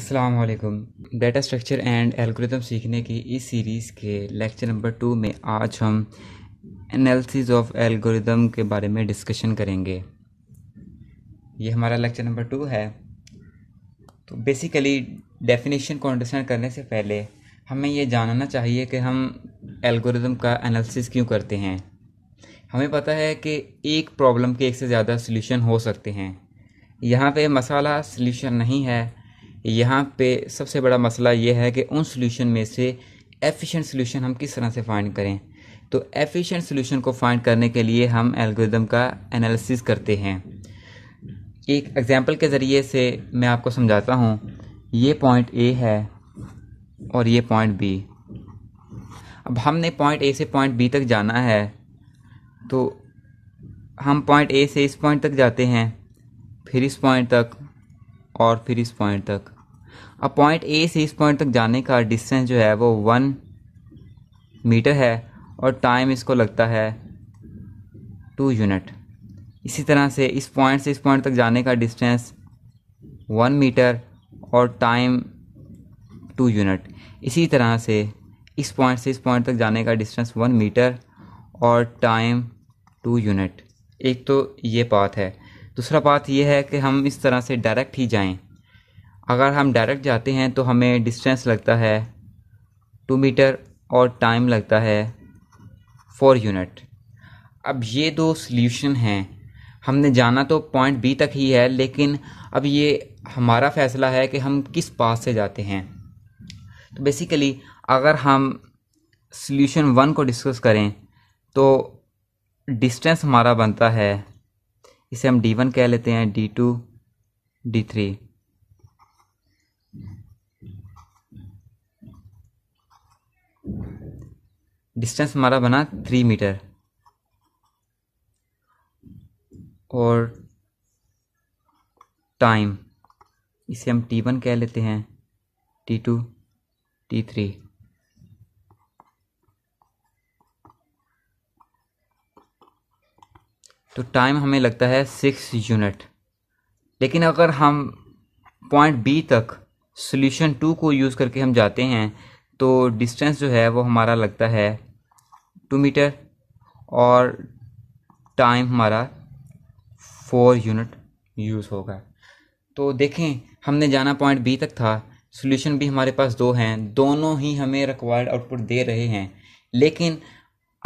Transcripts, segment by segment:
Aslam data structure and algorithm सीखने की इस सीरीज़ के लेक्चर नंबर टू में आज हम एनालिसिस ऑफ एल्गोरिथम के बारे में डिस्कशन करेंगे ये हमारा लेक्चर नंबर टू है तो बेसिकली डेफिनेशन को अंडरस्टैंड करने से पहले हमें यह जानना चाहिए कि हम एल्गोरिथम का एनालिसिस क्यों करते हैं हमें पता है कि एक प्रॉब्लम के एक से ज़्यादा सोल्यूशन हो सकते हैं यहाँ पे मसाला सोल्यूशन नहीं है यहाँ पे सबसे बड़ा मसला ये है कि उन सोल्यूशन में से एफिशिएंट सोल्यूशन हम किस तरह से फाइंड करें तो एफिशिएंट सोल्यूशन को फाइंड करने के लिए हम एल्गोरिदम का एनालिसिस करते हैं एक एग्जाम्पल के ज़रिए से मैं आपको समझाता हूँ ये पॉइंट ए है और ये पॉइंट बी अब हमने पॉइंट ए से पॉइंट बी तक जाना है तो हम पॉइंट ए से इस पॉइंट तक जाते हैं फिर इस पॉइंट तक और फिर इस पॉइंट तक अब पॉइंट ए से इस पॉइंट तक जाने का डिस्टेंस जो है वो वन मीटर है और टाइम इसको लगता है टू यूनिट इसी तरह से इस पॉइंट से इस पॉइंट तक जाने का डिस्टेंस वन मीटर और टाइम टू यूनिट इसी तरह से इस पॉइंट से इस पॉइंट तक जाने का डिस्टेंस वन मीटर और टाइम टू यूनिट एक तो ये पाथ है दूसरा बात यह है कि हम इस तरह से डायरेक्ट ही जाएं अगर हम डायरेक्ट जाते हैं तो हमें डिस्टेंस लगता है टू मीटर और टाइम लगता है फोर यूनिट अब ये दो सल्यूशन हैं हमने जाना तो पॉइंट बी तक ही है लेकिन अब ये हमारा फैसला है कि हम किस पास से जाते हैं तो बेसिकली अगर हम सल्यूशन वन को डिस्कस करें तो डिस्टेंस हमारा बनता है इसे हम डी वन कह लेते हैं D two D three distance हमारा बना थ्री मीटर और टाइम इसे हम टी वन कह लेते हैं टी टू टी थ्री तो टाइम हमें लगता है सिक्स यूनिट लेकिन अगर हम पॉइंट बी तक सोल्यूशन टू को यूज़ करके हम जाते हैं तो डिस्टेंस जो है वो हमारा लगता है टू मीटर और टाइम हमारा फोर यूनिट यूज़ होगा तो देखें हमने जाना पॉइंट बी तक था सोल्यूशन भी हमारे पास दो हैं दोनों ही हमें रिक्वायर्ड आउटपुट दे रहे हैं लेकिन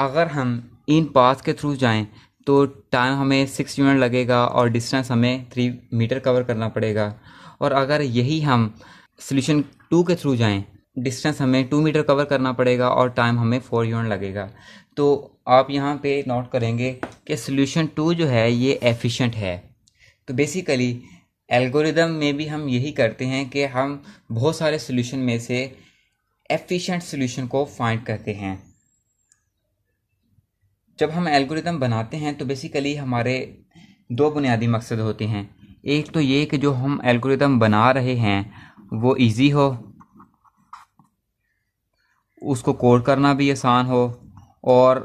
अगर हम इन पाथ के थ्रू जाएं तो टाइम हमें सिक्स यूनिट लगेगा और डिस्टेंस हमें थ्री मीटर कवर करना पड़ेगा और अगर यही हम सोल्यूशन टू के थ्रू जाएं डिस्टेंस हमें टू मीटर कवर करना पड़ेगा और टाइम हमें फोर यूनिट लगेगा तो आप यहाँ पे नोट करेंगे कि सोल्यूशन टू जो है ये एफिशिएंट है तो बेसिकली एल्गोरिदम में भी हम यही करते हैं कि हम बहुत सारे सोल्यूशन में से एफिशिएंट सोल्यूशन को फाइंड करते हैं जब हम एल्गोरिदम बनाते हैं तो बेसिकली हमारे दो बुनियादी मकसद होते हैं एक तो ये कि जो हम एल्गोरिदम बना रहे हैं वो इजी हो उसको कोड करना भी आसान हो और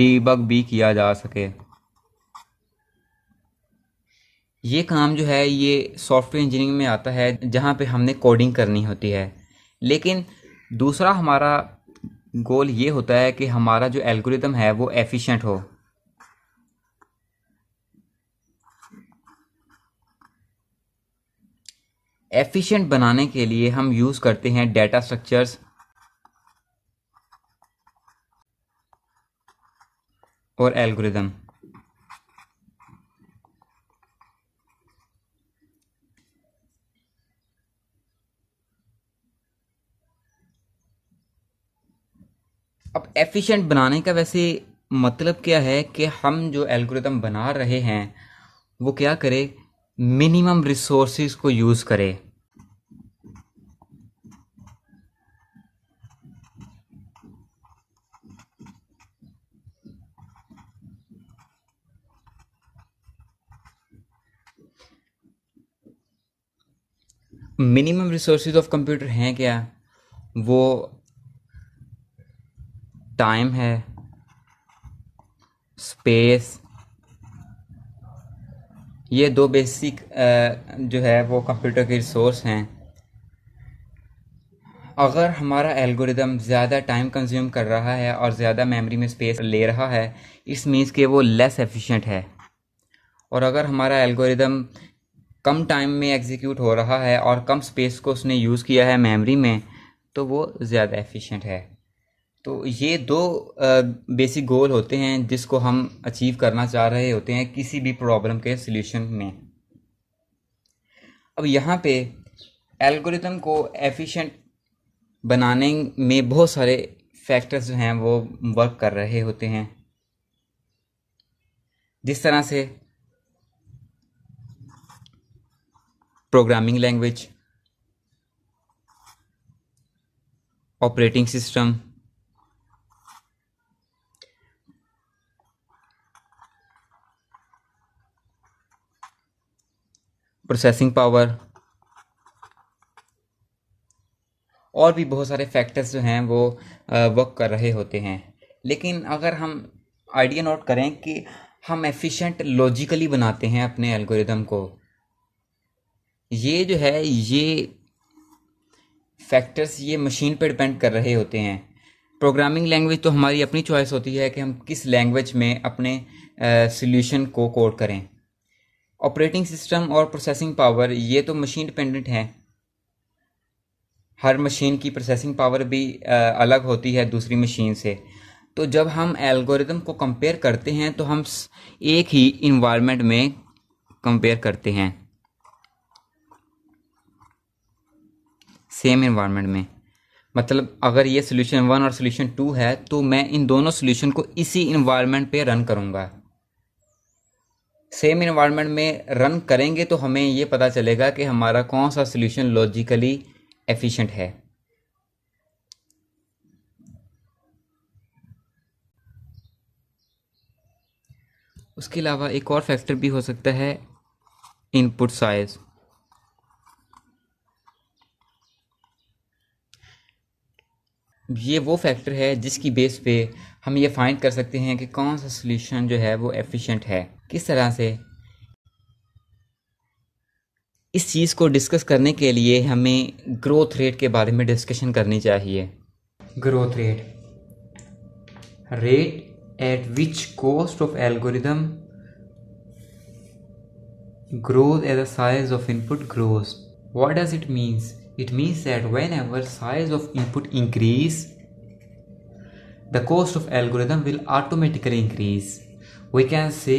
डीबग भी किया जा सके ये काम जो है ये सॉफ्टवेयर इंजीनियरिंग में आता है जहाँ पे हमने कोडिंग करनी होती है लेकिन दूसरा हमारा गोल ये होता है कि हमारा जो एल्गोरिदम है वो एफिशिएंट हो एफिशिएंट बनाने के लिए हम यूज करते हैं डेटा स्ट्रक्चर्स और एल्गोरिदम अब एफिशिएंट बनाने का वैसे मतलब क्या है कि हम जो एल्गोरिथम बना रहे हैं वो क्या करे मिनिमम रिसोर्सेज को यूज़ करे मिनिमम रिसोर्सेज ऑफ कंप्यूटर हैं क्या वो टाइम है स्पेस ये दो बेसिक जो है वो कंप्यूटर के रिसोर्स हैं अगर हमारा एल्गोरिदम ज़्यादा टाइम कंज्यूम कर रहा है और ज़्यादा मेमोरी में स्पेस ले रहा है इस मीन्स कि वो लेस एफिशिएंट है और अगर हमारा एल्गोरिदम कम टाइम में एग्जीक्यूट हो रहा है और कम स्पेस को उसने यूज़ किया है मेमोरी में तो वो ज़्यादा एफिशिएंट है तो ये दो बेसिक गोल होते हैं जिसको हम अचीव करना चाह रहे होते हैं किसी भी प्रॉब्लम के सोल्यूशन में अब यहाँ पे एल्गोरिथम को एफिशिएंट बनाने में बहुत सारे फैक्टर्स जो हैं वो वर्क कर रहे होते हैं जिस तरह से programming language operating system processing power और भी बहुत सारे फैक्टर्स जो हैं वो वर्क कर रहे होते हैं लेकिन अगर हम आइडिया नोट करें कि हम एफिशिएंट लॉजिकली बनाते हैं अपने एल्गोरिदम को ये जो है ये फैक्टर्स ये मशीन पर डिपेंड कर रहे होते हैं प्रोग्रामिंग लैंग्वेज तो हमारी अपनी चॉइस होती है कि हम किस लैंग्वेज में अपने सोल्यूशन को कोड करें ऑपरेटिंग सिस्टम और प्रोसेसिंग पावर ये तो मशीन डिपेंडेंट हैं हर मशीन की प्रोसेसिंग पावर भी अलग होती है दूसरी मशीन से तो जब हम एल्गोरिदम को कंपेयर करते हैं तो हम एक ही इन्वायरमेंट में कंपेयर करते हैं सेम इन्वायरमेंट में मतलब अगर ये सोल्यूशन वन और सोल्यूशन टू है तो मैं इन दोनों सोल्यूशन को इसी इन्वायरमेंट पे रन करूँगा सेम इन्वायरमेंट में रन करेंगे तो हमें ये पता चलेगा कि हमारा कौन सा सोल्यूशन लॉजिकली एफिशिएंट है उसके अलावा एक और फैक्टर भी हो सकता है इनपुट साइज़ ये वो फैक्टर है जिसकी बेस पे हम ये फाइंड कर सकते हैं कि कौन सा सोल्यूशन जो है वो एफिशिएंट है किस तरह से इस चीज़ को डिस्कस करने के लिए हमें ग्रोथ रेट के बारे में डिस्कशन करनी चाहिए growth rate rate at which cost of algorithm growth at the size of input growth what does it means it means that whenever size of input increase the cost of algorithm will automatically increase we can say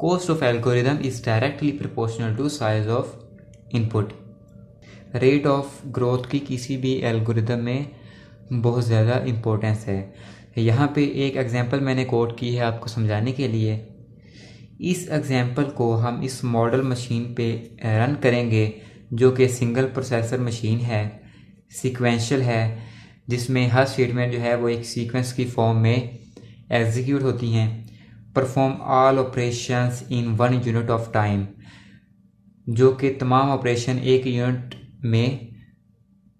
Cost of algorithm is directly proportional to size of input. rate of growth की किसी भी algorithm में बहुत ज़्यादा importance है यहाँ पे एक example मैंने quote की है आपको समझाने के लिए इस example को हम इस model machine पे run करेंगे जो कि single processor machine है sequential है जिसमें हर statement जो है वो एक sequence की form में execute होती हैं perform all operation in one unit of time जो कि तमाम ऑपरेशन एक यूनिट में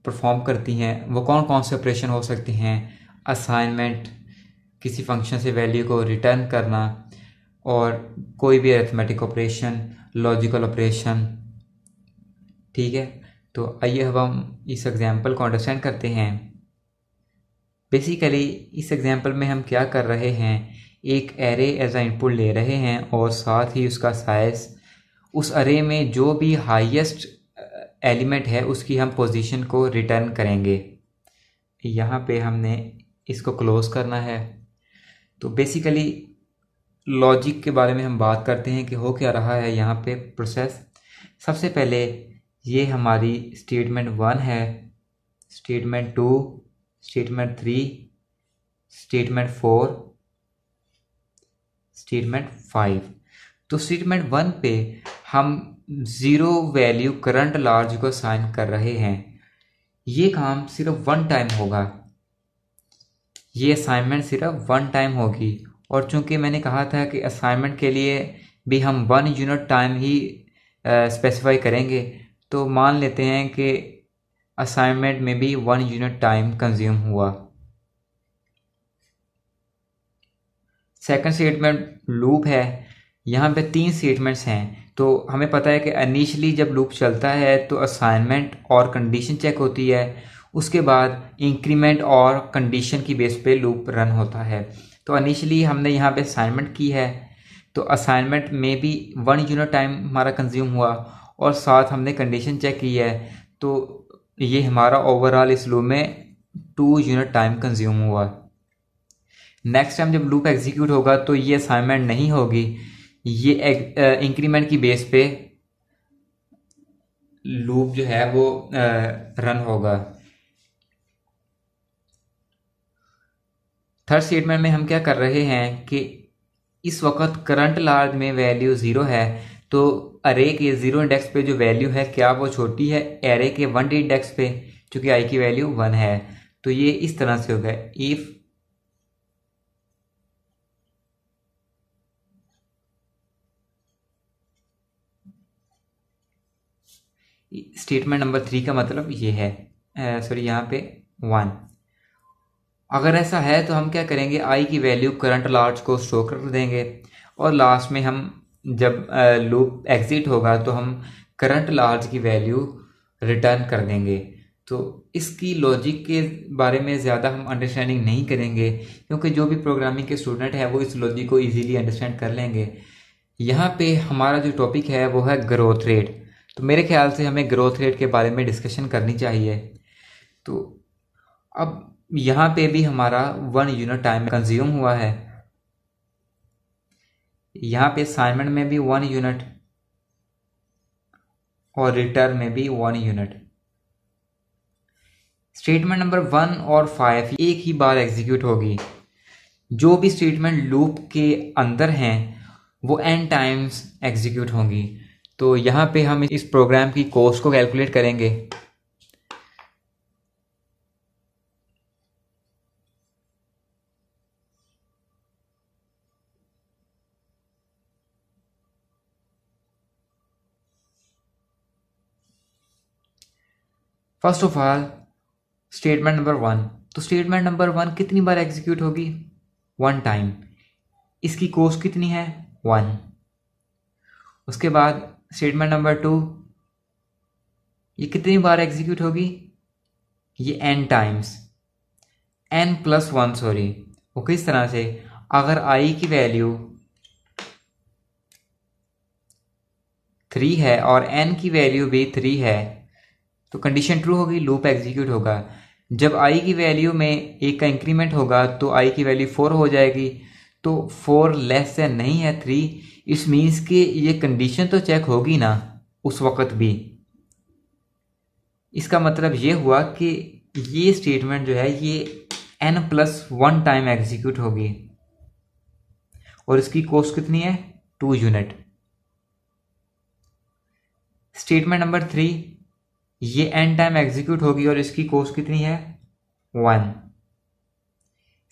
परफॉर्म करती हैं वो कौन कौन से ऑपरेशन हो सकते हैं असाइनमेंट किसी फंक्शन से वैल्यू को रिटर्न करना और कोई भी अरिथमेटिक ऑपरेशन लॉजिकल ऑपरेशन ठीक है तो आइए अब हम इस एग्ज़ाम्पल को अंडरस्टैंड करते हैं बेसिकली इस एग्ज़ाम्पल में हम क्या कर रहे हैं एक एरे एज आ इनपुट ले रहे हैं और साथ ही उसका साइज उस अरे में जो भी हाईएस्ट एलिमेंट uh, है उसकी हम पोजीशन को रिटर्न करेंगे यहाँ पे हमने इसको क्लोज करना है तो बेसिकली लॉजिक के बारे में हम बात करते हैं कि हो क्या रहा है यहाँ पे प्रोसेस सबसे पहले ये हमारी स्टेटमेंट वन है statement two statement three statement four statement five तो स्टेटमेंट वन पे हम ज़ीरो वैल्यू करंट लार्ज को साइन कर रहे हैं ये काम सिर्फ वन टाइम होगा ये असाइनमेंट सिर्फ वन टाइम होगी और चूंकि मैंने कहा था कि असाइनमेंट के लिए भी हम वन यूनिट टाइम ही स्पेसिफाई करेंगे तो मान लेते हैं कि असाइनमेंट में भी वन यूनिट टाइम कंज्यूम हुआ सेकंड स्टेटमेंट लूप है यहाँ पे तीन स्टेटमेंट्स हैं तो हमें पता है कि इनिशली जब लूप चलता है तो असाइनमेंट और कंडीशन चेक होती है उसके बाद इंक्रीमेंट और कंडीशन की बेस पे लूप रन होता है तो अनिशली हमने यहाँ पे असाइनमेंट की है तो असाइनमेंट में भी वन यूनिट टाइम हमारा कंज्यूम हुआ और साथ हमने कंडीशन चेक की है तो ये हमारा ओवरऑल इस लूप में टू यूनिट टाइम कंज्यूम हुआ नेक्स्ट टाइम जब लूप एग्जीक्यूट होगा तो ये असाइनमेंट नहीं होगी ये इंक्रीमेंट की बेस पे लूप जो है वो रन होगा थर्ड स्टेटमेंट में हम क्या कर रहे हैं कि इस वक्त करंट लार्ज में वैल्यू ज़ीरो है तो अरे के ज़ीरो इंडेक्स पे जो वैल्यू है क्या वो छोटी है एरे के वन इंडेक्स पे चूंकि आई की वैल्यू वन है तो ये इस तरह से होगा इफ़ स्टेटमेंट नंबर थ्री का मतलब ये है सॉरी यहाँ पे वन अगर ऐसा है तो हम क्या करेंगे आई की वैल्यू करंट लार्ज को स्टोर कर देंगे और लास्ट में हम जब लूप एग्जिट होगा तो हम करंट लार्ज की वैल्यू रिटर्न कर देंगे तो इसकी लॉजिक के बारे में ज़्यादा हम अंडरस्टैंडिंग नहीं करेंगे क्योंकि जो भी प्रोग्रामिंग के स्टूडेंट हैं वो इस लॉजिक को इजीली अंडरस्टैंड कर लेंगे यहाँ पे हमारा जो टॉपिक है वो है ग्रोथ रेट तो मेरे ख्याल से हमें ग्रोथ रेट के बारे में डिस्कशन करनी चाहिए तो अब यहाँ पे भी हमारा वन यूनिट टाइम कंज्यूम हुआ है यहाँ पे असाइनमेंट में भी वन यूनिट और रिटर्न में भी one unit statement number one और फाइव एक ही बार एग्जीक्यूट होगी जो भी स्टेटमेंट लूप के अंदर हैं वो एन टाइम्स एग्जीक्यूट होंगी तो यहाँ पे हम इस प्रोग्राम की कॉस्ट को कैलकुलेट करेंगे first of all statement number one तो स्टेटमेंट नंबर वन कितनी बार एग्जीक्यूट होगी वन टाइम इसकी कोस्ट कितनी है वन उसके बाद स्टेटमेंट नंबर टू ये कितनी बार एग्जीक्यूट होगी ये N times N plus one sorry वो किस तरह से अगर आई की वैल्यू थ्री है और एन की वैल्यू भी थ्री है तो कंडीशन ट्रू होगी लूप एग्जीक्यूट होगा जब आई की वैल्यू में एक का इंक्रीमेंट होगा तो आई की वैल्यू फोर हो जाएगी तो फोर लेस देन नहीं है थ्री इस मीन्स कि ये कंडीशन तो चेक होगी ना उस वक्त भी इसका मतलब ये हुआ कि ये स्टेटमेंट जो है ये N plus one time execute होगी और इसकी कॉस्ट कितनी है two unit statement number three ये एन टाइम एग्जीक्यूट होगी और इसकी कॉस्ट कितनी है वन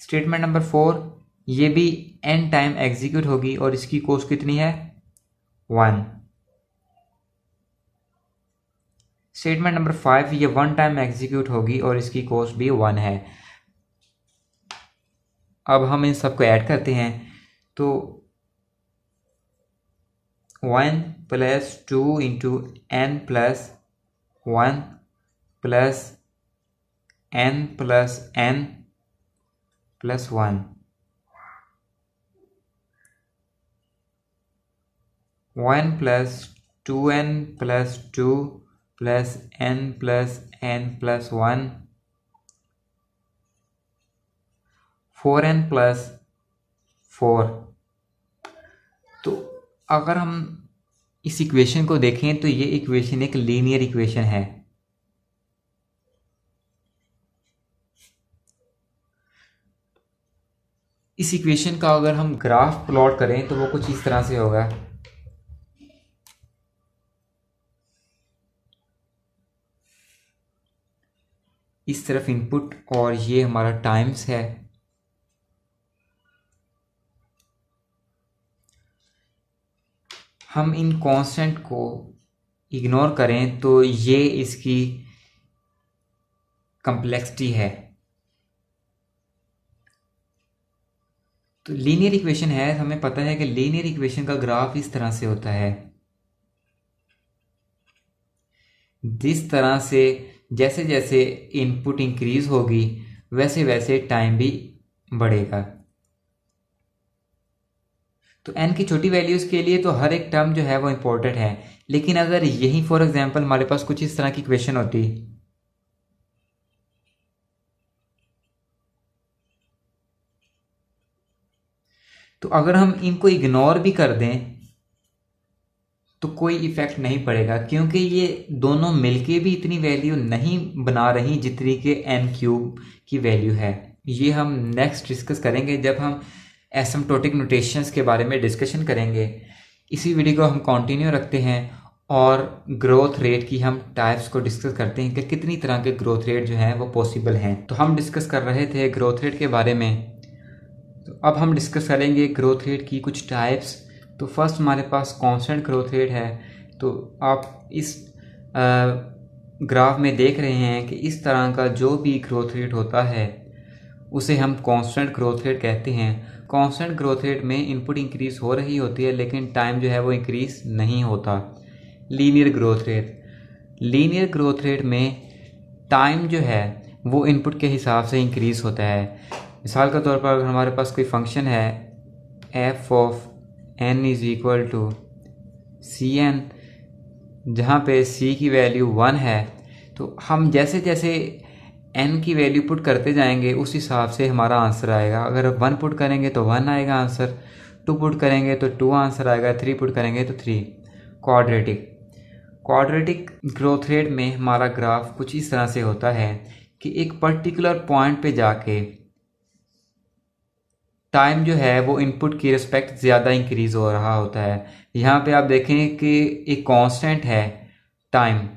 स्टेटमेंट नंबर फोर ये भी एन टाइम एग्जीक्यूट होगी और इसकी कोस्ट कितनी है वन स्टेटमेंट नंबर फाइव ये वन टाइम एग्जीक्यूट होगी और इसकी कोस्ट भी वन है अब हम इन सबको ऐड करते हैं तो one plus two into N plus one plus N plus N plus one one plus two N plus two plus N plus N plus one four N plus four तो अगर हम इस इक्वेशन को देखें तो ये इक्वेशन एक linear equation है इस इक्वेशन का अगर हम ग्राफ प्लॉट करें तो वो कुछ इस तरह से होगा इस तरफ इनपुट और ये हमारा टाइम्स है हम इन कांस्टेंट को इग्नोर करें तो ये इसकी कम्प्लेक्सिटी है तो लीनियर इक्वेशन है हमें पता है कि लीनियर इक्वेशन का ग्राफ इस तरह से होता है जिस तरह से जैसे जैसे इनपुट इंक्रीज़ होगी वैसे वैसे टाइम भी बढ़ेगा तो एन की छोटी वैल्यूज़ के लिए तो हर एक टर्म जो है वो इम्पोर्टेंट है लेकिन अगर यही फॉर एग्जांपल हमारे पास कुछ इस तरह की क्वेश्चन होती तो अगर हम इनको इग्नोर भी कर दें तो कोई इफेक्ट नहीं पड़ेगा क्योंकि ये दोनों मिलके भी इतनी वैल्यू नहीं बना रही जितनी के एन क्यूब की वैल्यू है ये हम नेक्स्ट डिस्कस करेंगे जब हम एसमटोटिक नोटेशंस के बारे में डिस्कशन करेंगे इसी वीडियो को हम कंटिन्यू रखते हैं और ग्रोथ रेट की हम टाइप्स को डिस्कस करते हैं कि कितनी तरह के ग्रोथ रेट जो हैं वो पॉसिबल हैं तो हम डिस्कस कर रहे थे ग्रोथ रेट के बारे में तो अब हम डिस्कस करेंगे ग्रोथ रेट की कुछ टाइप्स तो फर्स्ट हमारे पास कॉन्सटेंट ग्रोथ रेट है तो आप इस आ, ग्राफ में देख रहे हैं कि इस तरह का जो भी ग्रोथ रेट होता है उसे हम कॉन्सटेंट ग्रोथ रेट कहते हैं कॉन्सटेंट ग्रोथ रेट में इनपुट इंक्रीज़ हो रही होती है लेकिन टाइम जो है वो इंक्रीज़ नहीं होता linear growth rate linear growth rate में टाइम जो है वो इनपुट के हिसाब से इंक्रीज़ होता है मिसाल के तौर पर अगर हमारे पास कोई फंक्शन है F of N is equal to C N जहाँ पे सी की वैल्यू वन है तो हम जैसे जैसे एन की वैल्यू पुट करते जाएंगे उस हिसाब से हमारा आंसर आएगा अगर वन पुट करेंगे तो वन आएगा आंसर टू पुट करेंगे तो टू आंसर आएगा थ्री पुट करेंगे तो three quadratic quadratic growth rate में हमारा ग्राफ कुछ इस तरह से होता है कि एक पर्टिकुलर पॉइंट पे जाके टाइम जो है वो इनपुट की रिस्पेक्ट ज़्यादा इंक्रीज़ हो रहा होता है यहाँ पे आप देखें कि एक कांस्टेंट है टाइम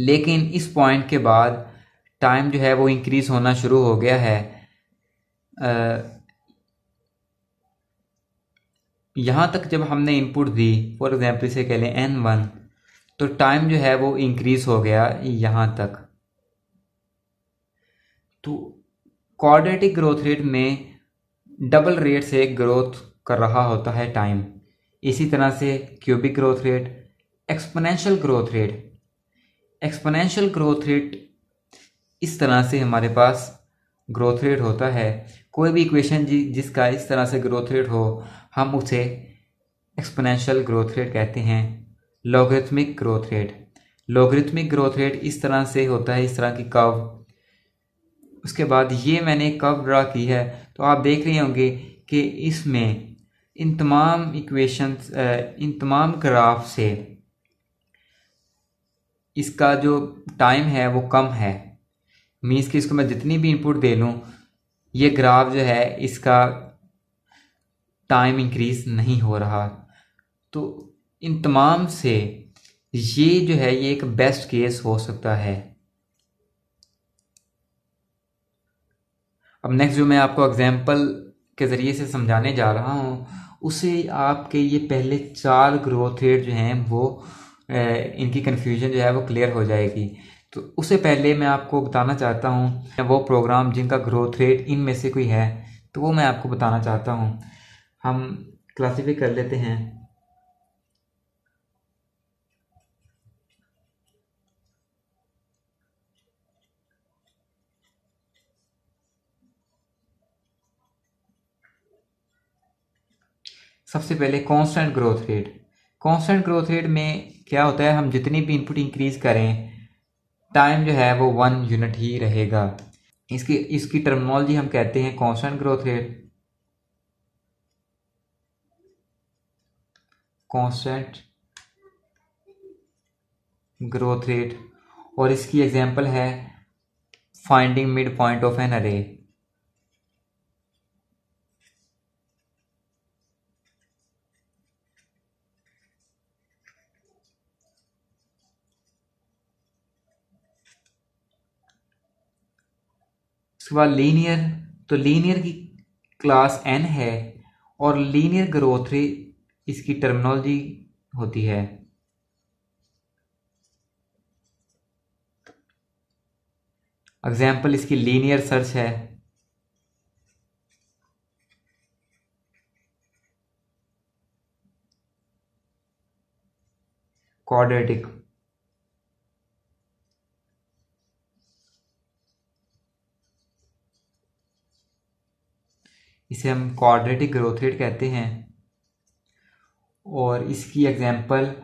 लेकिन इस पॉइंट के बाद टाइम जो है वो इंक्रीज़ होना शुरू हो गया है यहाँ तक जब हमने इनपुट दी फॉर एग्ज़ाम्पल से कह लें एन वन तो टाइम जो है वो इंक्रीज़ हो गया यहाँ तक तो कोऑर्डिनेटिक ग्रोथ रेट में डबल रेट से ग्रोथ कर रहा होता है टाइम इसी तरह से cubic growth rate exponential growth rate exponential growth rate इस तरह से हमारे पास ग्रोथ रेट होता है कोई भी इक्वेशन जि, जिसका इस तरह से ग्रोथ रेट हो हम उसे एक्सपोनेंशियल ग्रोथ रेट कहते हैं logarithmic growth rate logarithmic growth rate इस तरह से होता है इस तरह की कव उसके बाद ये मैंने कव ड्रा की है तो आप देख रहे होंगे कि इसमें इन तमाम इक्वेशंस इन तमाम ग्राफ से इसका जो टाइम है वो कम है मीन्स कि इसको मैं जितनी भी इनपुट दे लूँ ये ग्राफ जो है इसका टाइम इंक्रीज नहीं हो रहा तो इन तमाम से ये जो है ये एक बेस्ट केस हो सकता है अब नेक्स्ट जो मैं आपको एग्जाम्पल के ज़रिए से समझाने जा रहा हूँ उसे आपके ये पहले चार ग्रोथ रेट जो हैं वो इनकी कन्फ्यूजन जो है वो क्लियर हो जाएगी तो उससे पहले मैं आपको बताना चाहता हूँ वो प्रोग्राम जिनका ग्रोथ रेट इन में से कोई है तो वो मैं आपको बताना चाहता हूँ हम क्लासीफाई कर लेते हैं सबसे पहले constant growth rate constant growth rate में क्या होता है हम जितनी भी इनपुट इंक्रीज करें टाइम जो है वो वन यूनिट ही रहेगा इसकी इसकी टर्मिनोलॉजी हम कहते हैं constant growth rate constant growth rate और इसकी एग्जांपल है finding mid point of N अरे उसके बाद लीनियर तो लीनियर की क्लास एन है और लीनियर ग्रोथ रेट इसकी टर्मिनोलॉजी होती है एग्जाम्पल इसकी लीनियर सर्च है क्वाड्रेटिक इसे हम क्वाड्रेटिक ग्रोथ रेट कहते हैं और इसकी एग्जांपल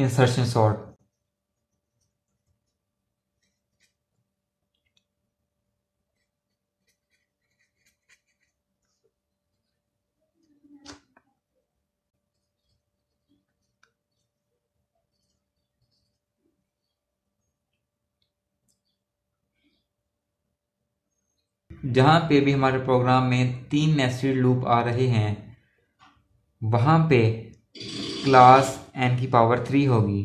इंसर्शन सॉर्ट जहाँ पे भी हमारे प्रोग्राम में तीन नेस्टेड लूप आ रहे हैं वहाँ पे क्लास एन की पावर थ्री होगी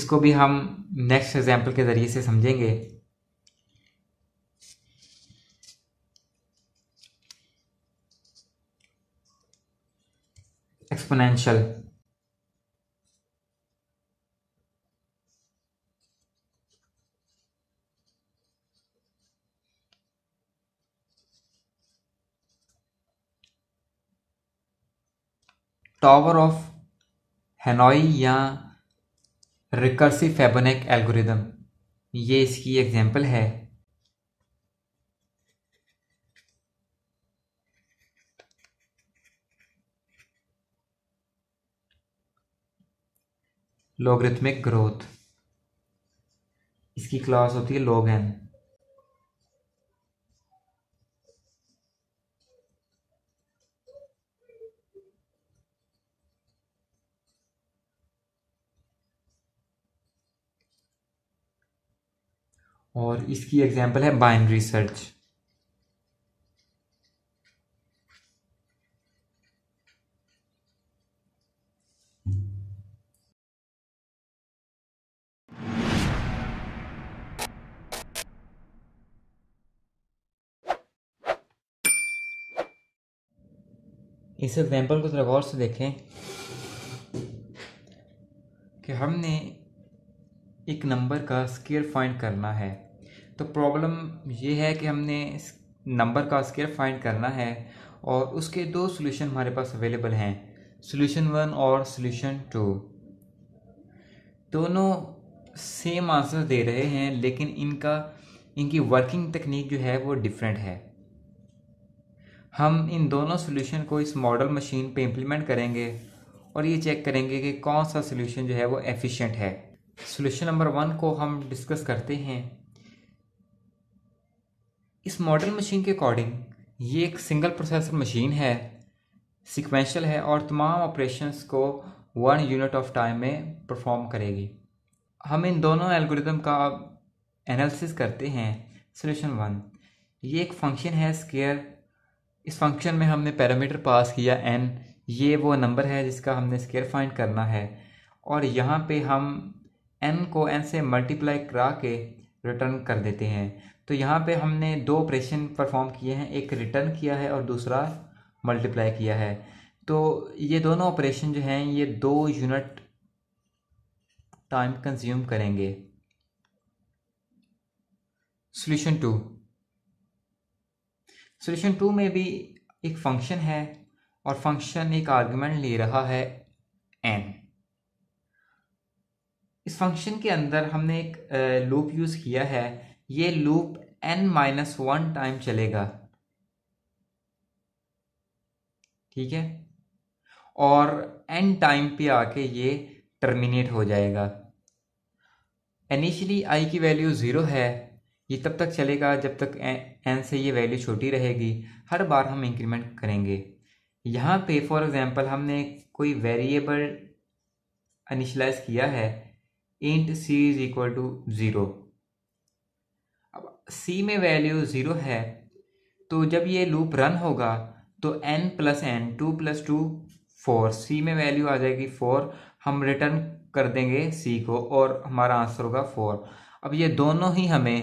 इसको भी हम नेक्स्ट एग्जाम्पल के ज़रिए से समझेंगे एक्सपोनेंशियल टॉवर ऑफ हेनोई या रिकर्सिव फेबोनेक एल्गोरिदम ये इसकी एग्जाम्पल है लोगरिथमिक ग्रोथ इसकी क्लास होती है लोग एन और इसकी एग्जाम्पल है बाइनरी सर्च इस एग्जाम्पल को थोड़ा गौर से देखें कि हमने एक नंबर का स्केयर फाइंड करना है तो प्रॉब्लम ये है कि हमने नंबर का स्केयर फाइंड करना है और उसके दो सोल्यूशन हमारे पास अवेलेबल हैं सोल्यूशन वन और सोल्यूशन टू दोनों सेम आंसर दे रहे हैं लेकिन इनका इनकी वर्किंग तकनीक जो है वो डिफरेंट है हम इन दोनों सोल्यूशन को इस मॉडल मशीन पे इम्प्लीमेंट करेंगे और ये चेक करेंगे कि कौन सा सोल्यूशन जो है वो एफिशिएंट है सोल्यूशन नंबर वन को हम डिस्कस करते हैं इस मॉडल मशीन के अकॉर्डिंग ये एक सिंगल प्रोसेसर मशीन है सिक्वेंशल है और तमाम ऑपरेशंस को वन यूनिट ऑफ टाइम में परफॉर्म करेगी हम इन दोनों एल्गोरिदम का एनालिसिस करते हैं सोल्यूशन वन ये एक फंक्शन है स्केयर इस फंक्शन में हमने पैरामीटर पास किया एन ये वो नंबर है जिसका हमने स्केयर फाइंड करना है और यहाँ पे हम एन को एन से मल्टीप्लाई करा के रिटर्न कर देते हैं तो यहाँ पे हमने दो ऑपरेशन परफॉर्म किए हैं एक रिटर्न किया है और दूसरा मल्टीप्लाई किया है तो ये दोनों ऑपरेशन जो हैं ये दो यूनिट टाइम कंज्यूम करेंगे सोल्यूशन टू सोल्यूशन टू में भी एक फंक्शन है और फंक्शन एक आर्गुमेंट ले रहा है एन इस फंक्शन के अंदर हमने एक लूप यूज़ किया है ये loop N minus one time चलेगा ठीक है और एन टाइम पे आके ये टर्मिनेट हो जाएगा इनिशियली आई की वैल्यू ज़ीरो है ये तब तक चलेगा जब तक एन से ये वैल्यू छोटी रहेगी हर बार हम इंक्रीमेंट करेंगे यहाँ पे फॉर एग्ज़ाम्पल हमने कोई वेरिएबल इनिशलाइज किया है int C is equal to zero अब सी में वैल्यू ज़ीरो है तो जब ये लूप रन होगा तो N plus N two plus two four C में वैल्यू आ जाएगी फोर हम रिटर्न कर देंगे सी को और हमारा आंसर होगा फोर अब ये दोनों ही हमें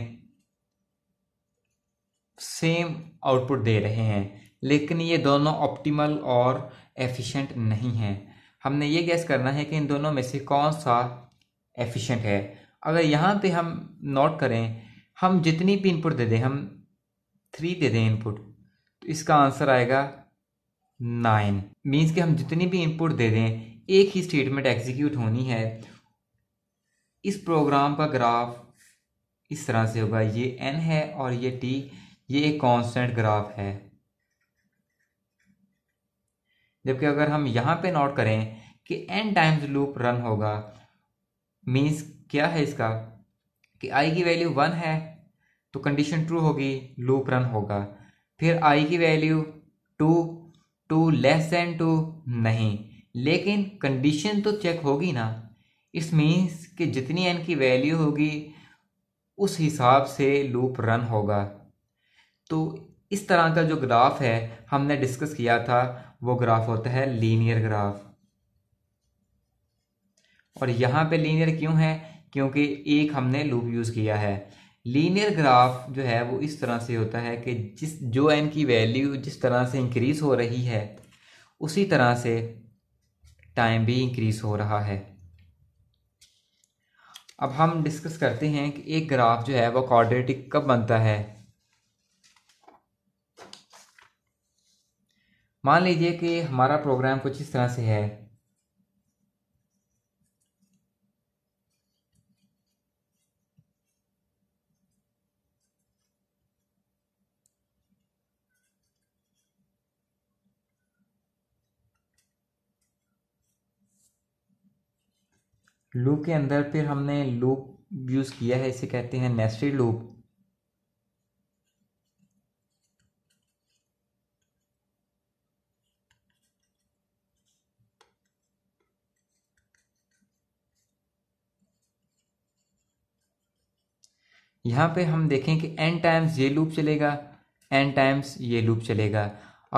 सेम आउटपुट दे रहे हैं लेकिन ये दोनों ऑप्टिमल और एफिशिएंट नहीं हैं हमने ये गैस करना है कि इन दोनों में से कौन सा एफिशिएंट है अगर यहाँ पे हम नोट करें हम जितनी भी इनपुट दे दें हम थ्री दे दें इनपुट तो इसका आंसर आएगा नाइन मींस कि हम जितनी भी इनपुट दे दें एक ही स्टेटमेंट एग्जीक्यूट होनी है इस प्रोग्राम का ग्राफ इस तरह से होगा ये एन है और ये टी ये एक कांस्टेंट ग्राफ है जबकि अगर हम यहाँ पे नोट करें कि एन टाइम्स लूप रन होगा मीन्स क्या है इसका कि आई की वैल्यू वन है तो कंडीशन ट्रू होगी लूप रन होगा फिर आई की value two two less than two नहीं लेकिन कंडीशन तो चेक होगी ना इस मीन्स कि जितनी एन की वैल्यू होगी उस हिसाब से लूप रन होगा तो इस तरह का जो ग्राफ है हमने डिस्कस किया था वो ग्राफ होता है लीनियर ग्राफ और यहाँ पे लीनियर क्यों है क्योंकि एक हमने लूप यूज़ किया है लीनियर ग्राफ जो है वो इस तरह से होता है कि जिस जो एन की वैल्यू जिस तरह से इंक्रीज़ हो रही है उसी तरह से टाइम भी इंक्रीज़ हो रहा है अब हम डिस्कस करते हैं कि एक ग्राफ जो है वो क्वाड्रेटिक कब बनता है मान लीजिए कि हमारा प्रोग्राम कुछ इस तरह से है लूप के अंदर फिर हमने लूप यूज़ किया है इसे कहते हैं नेस्टेड लूप यहां पे हम देखें कि एन टाइम्स ये लूप चलेगा एन टाइम्स ये लूप चलेगा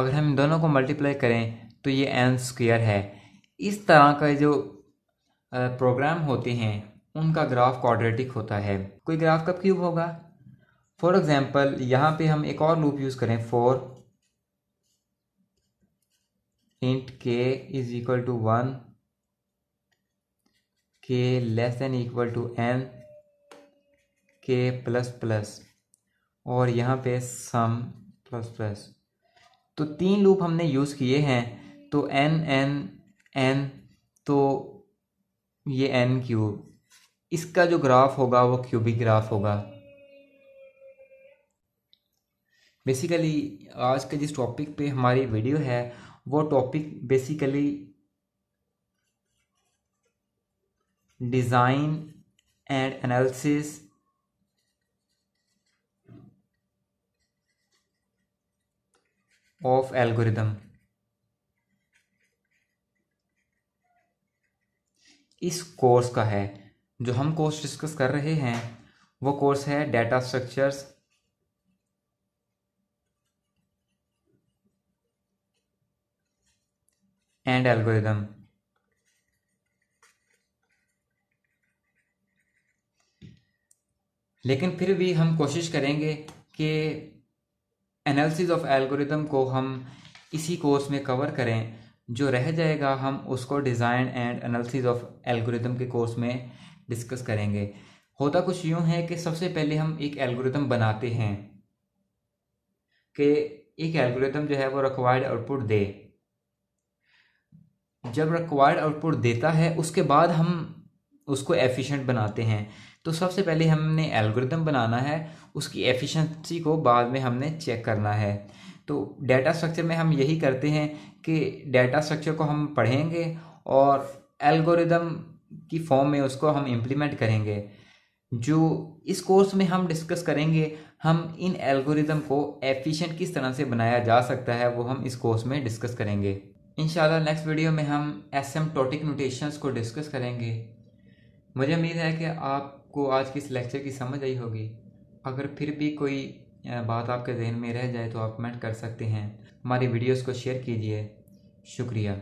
अगर हम दोनों को मल्टीप्लाई करें तो ये एन स्क्वेयर है इस तरह का जो प्रोग्राम होते हैं उनका ग्राफ क्वाड्रेटिक होता है कोई ग्राफ कब क्यूब होगा फॉर एग्जाम्पल यहाँ पे हम एक और लूप यूज़ करें for int K is equal to one K less than equal to N K plus plus और यहाँ पे सम प्लस प्लस तो तीन लूप हमने यूज़ किए हैं तो एन एन एन तो ये एन क्यूब इसका जो ग्राफ होगा वो क्यूबिक ग्राफ होगा बेसिकली आज के जिस टॉपिक पे हमारी वीडियो है वो topic basically design and analysis of algorithm इस कोर्स का है जो हम कोर्स डिस्कस कर रहे हैं वो कोर्स है डेटा स्ट्रक्चर्स एंड एल्गोरिदम लेकिन फिर भी हम कोशिश करेंगे कि एनालिसिस ऑफ एल्गोरिदम को हम इसी कोर्स में कवर करें जो रह जाएगा हम उसको design and analysis of algorithm के कोर्स में डिस्कस करेंगे होता कुछ यूँ है कि सबसे पहले हम एक एल्गोरिथम बनाते हैं कि एक एल्गोरिथम जो है वो रिक्वायर्ड आउटपुट दे जब रिक्वायर्ड आउटपुट देता है उसके बाद हम उसको एफिशिएंट बनाते हैं तो सबसे पहले हमने एल्गोरिथम बनाना है उसकी एफिशिएंसी को बाद में हमने चेक करना है तो डेटा स्ट्रक्चर में हम यही करते हैं कि डेटा स्ट्रक्चर को हम पढ़ेंगे और एल्गोरिदम की फॉर्म में उसको हम इम्प्लीमेंट करेंगे जो इस कोर्स में हम डिस्कस करेंगे हम इन एल्गोरिदम को एफिशिएंट किस तरह से बनाया जा सकता है वो हम इस कोर्स में डिस्कस करेंगे इन नेक्स्ट वीडियो में हम एस एम टोटिक नोटेशंस को डिस्कस करेंगे मुझे उम्मीद है कि आपको आज की इस लेक्चर की समझ आई होगी अगर फिर भी कोई बात आपके जहन में रह जाए तो आप कमेंट कर सकते हैं हमारी वीडियोस को शेयर कीजिए शुक्रिया